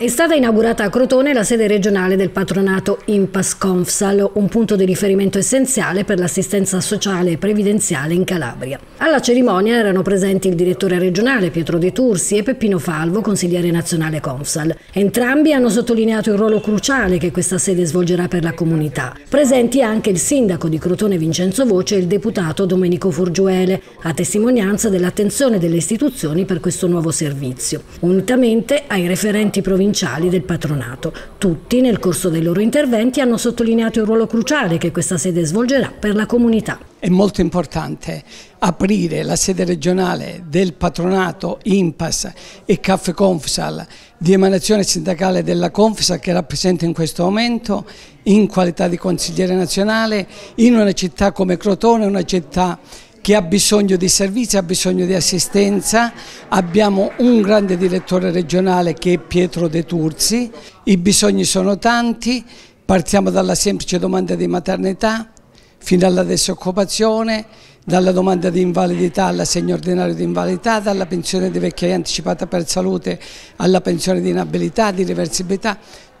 È stata inaugurata a Crotone la sede regionale del patronato Impas Confsal, un punto di riferimento essenziale per l'assistenza sociale e previdenziale in Calabria. Alla cerimonia erano presenti il direttore regionale Pietro De Tursi e Peppino Falvo, consigliere nazionale Confsal. Entrambi hanno sottolineato il ruolo cruciale che questa sede svolgerà per la comunità. Presenti anche il sindaco di Crotone Vincenzo Voce e il deputato Domenico Furgiuele, a testimonianza dell'attenzione delle istituzioni per questo nuovo servizio, unitamente ai referenti provinciali provinciali del patronato. Tutti, nel corso dei loro interventi, hanno sottolineato il ruolo cruciale che questa sede svolgerà per la comunità. È molto importante aprire la sede regionale del patronato IMPAS e CAF Confsal di emanazione sindacale della Confsal che rappresenta in questo momento in qualità di consigliere nazionale in una città come Crotone, una città che ha bisogno di servizi, ha bisogno di assistenza. Abbiamo un grande direttore regionale che è Pietro De Turzi. I bisogni sono tanti, partiamo dalla semplice domanda di maternità fino alla disoccupazione, dalla domanda di invalidità all'assegno ordinario di invalidità, dalla pensione di vecchiaia anticipata per salute alla pensione di inabilità, di reversibilità,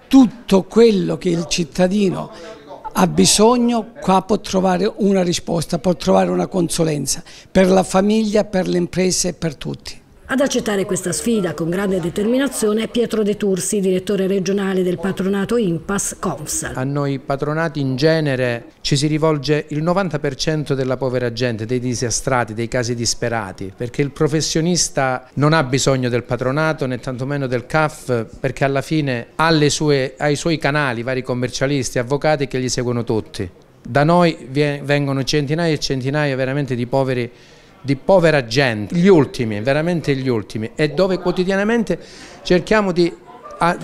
tutto quello che il cittadino ha bisogno, qua può trovare una risposta, può trovare una consulenza per la famiglia, per le imprese e per tutti. Ad accettare questa sfida con grande determinazione è Pietro De Tursi, direttore regionale del patronato Impas Confsal. A noi patronati in genere ci si rivolge il 90% della povera gente, dei disastrati, dei casi disperati, perché il professionista non ha bisogno del patronato né tantomeno del CAF perché alla fine ha, sue, ha i suoi canali, vari commercialisti, avvocati che gli seguono tutti. Da noi vengono centinaia e centinaia veramente di poveri di povera gente, gli ultimi, veramente gli ultimi, e dove quotidianamente cerchiamo di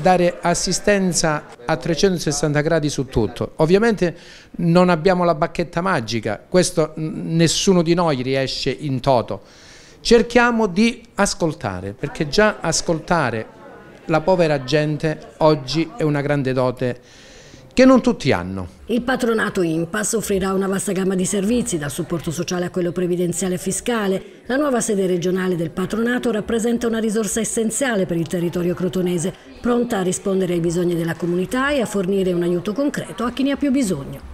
dare assistenza a 360 gradi su tutto. Ovviamente non abbiamo la bacchetta magica, questo nessuno di noi riesce in toto. Cerchiamo di ascoltare, perché già ascoltare la povera gente oggi è una grande dote che non tutti hanno. Il patronato INPAS offrirà una vasta gamma di servizi, dal supporto sociale a quello previdenziale e fiscale. La nuova sede regionale del patronato rappresenta una risorsa essenziale per il territorio crotonese, pronta a rispondere ai bisogni della comunità e a fornire un aiuto concreto a chi ne ha più bisogno.